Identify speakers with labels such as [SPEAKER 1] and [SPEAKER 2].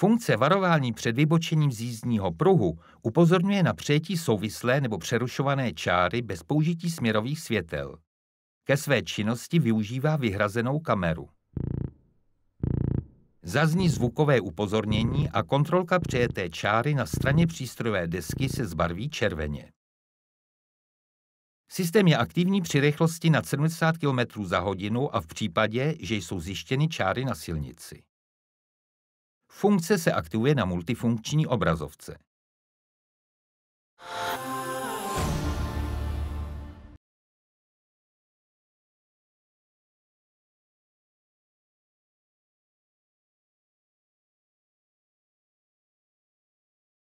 [SPEAKER 1] Funkce varování před vybočením z jízdního pruhu upozorňuje na přijetí souvislé nebo přerušované čáry bez použití směrových světel. Ke své činnosti využívá vyhrazenou kameru. Zazní zvukové upozornění a kontrolka přejeté čáry na straně přístrojové desky se zbarví červeně. Systém je aktivní při rychlosti nad 70 km za hodinu a v případě, že jsou zjištěny čáry na silnici. Funkce se aktivuje na multifunkční obrazovce.